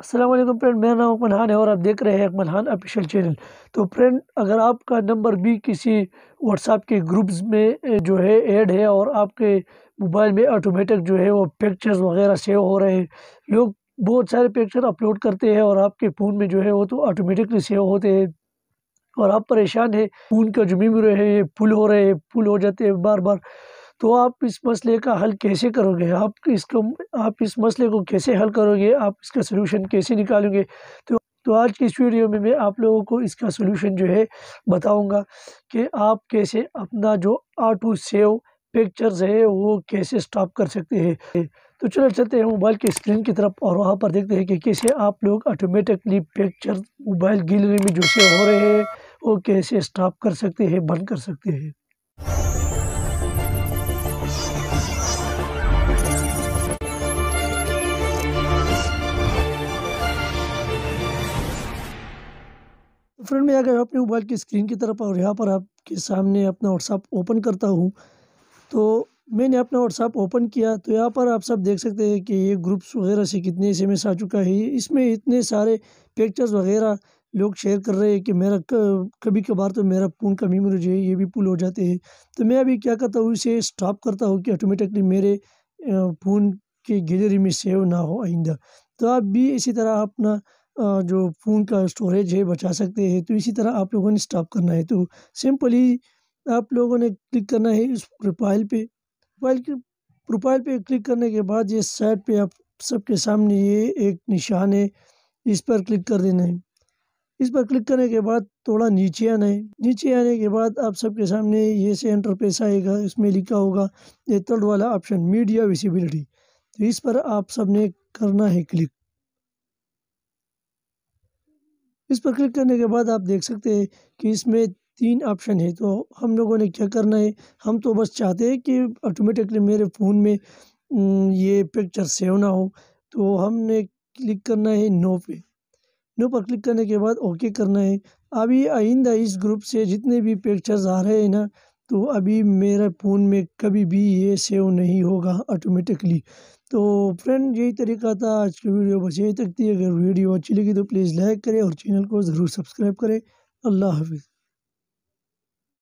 Aslam friend मेरा नाम अकमन है और आप देख रहे हैं अकमन खान ऑफिशियल चैनल तो फ्रेंड अगर आपका नंबर भी किसी व्हाट्सएप के ग्रुप्स में जो है ऐड है और आपके मोबाइल में ऑटोमेटिक जो है वो पिक्चर्स वगैरह सेव हो रहे हैं लोग बहुत सारे पिक्चर अपलोड करते हैं और आपके फ़ोन में जो है वो तो ऑटोमेटिकली सेव होते हैं और आप परेशान हैं फ़ोन का जो मेमोरी है ये फुल हो रहे हैं फुल हो जाते हैं बार बार तो आप इस मसले का हल कैसे करोगे आप इसको आप इस मसले को कैसे हल करोगे आप इसका सोल्यूशन कैसे निकालोगे तो तो आज की इस वीडियो में मैं आप लोगों को इसका सोल्यूशन जो है बताऊंगा कि आप कैसे अपना जो ऑटो सेव पिक्चर्स है वो कैसे स्टॉप कर सकते हैं तो चलो चलते हैं मोबाइल के स्क्रीन की तरफ और वहाँ पर देखते हैं कि कैसे आप लोग ऑटोमेटिकली पिक्चर मोबाइल गैलरी में जो सेव हो रहे हैं वो कैसे स्टॉप कर सकते हैं बंद कर सकते हैं तो फ्रेंड मैं आ गया अपने मोबाइल की स्क्रीन की तरफ और यहाँ पर आपके सामने अपना व्हाट्सअप ओपन करता हूँ तो मैंने अपना व्हाट्सअप ओपन किया तो यहाँ पर आप सब देख सकते हैं कि ये ग्रुप्स वगैरह से कितने एस एम आ चुका है इसमें इतने सारे पिक्चर्स वगैरह लोग शेयर कर रहे हैं कि मेरा कभी कभार तो मेरा फ़ोन का मेमोरी जो है ये भी पुल हो जाते हैं तो मैं अभी क्या करता हूँ इसे स्टॉप करता हूँ कि ऑटोमेटिकली मेरे फ़ोन के गैलरी में सेव ना हो आइंदा तो आप भी इसी तरह अपना जो फ़ोन का स्टोरेज है बचा सकते हैं तो इसी तरह आप लोगों ने स्टॉप करना है तो सिंपली आप लोगों ने क्लिक करना है इस प्रोफाइल पे प्रोफाइल के प्रोफाइल पे क्लिक करने के बाद ये साइड पे आप सबके सामने ये एक निशान है इस पर क्लिक कर देना है इस पर क्लिक करने के बाद थोड़ा नीचे आना है नीचे आने के बाद आप सबके सामने ये से पेश आएगा इसमें लिखा होगा ये थर्ड वाला ऑप्शन मीडिया विजिबिलिटी तो इस पर आप सब ने करना है क्लिक इस पर क्लिक करने के बाद आप देख सकते हैं कि इसमें तीन ऑप्शन है तो हम लोगों ने क्या करना है हम तो बस चाहते हैं कि ऑटोमेटिकली मेरे फ़ोन में ये पिक्चर सेव ना हो तो हमने क्लिक करना है नो पे नो पर क्लिक करने के बाद ओके करना है अभी आइंदा इस ग्रुप से जितने भी पिक्चर्स आ रहे हैं ना तो अभी मेरे फ़ोन में कभी भी ये सेव नहीं होगा ऑटोमेटिकली तो फ्रेंड यही तरीका था आज की वीडियो बस यही तक थी अगर वीडियो अच्छी लगी तो प्लीज़ लाइक करें और चैनल को ज़रूर सब्सक्राइब करें अल्लाह हाफिज़